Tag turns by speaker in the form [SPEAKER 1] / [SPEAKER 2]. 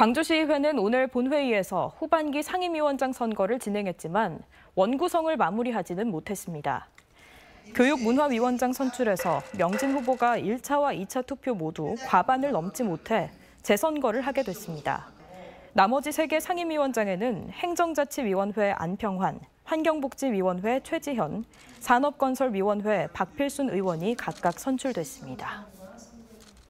[SPEAKER 1] 광주시의회는 오늘 본회의에서 후반기 상임위원장 선거를 진행했지만 원구성을 마무리하지는 못했습니다. 교육문화위원장 선출에서 명진 후보가 1차와 2차 투표 모두 과반을 넘지 못해 재선거를 하게 됐습니다. 나머지 3개 상임위원장에는 행정자치위원회 안평환, 환경복지위원회 최지현, 산업건설위원회 박필순 의원이 각각 선출됐습니다.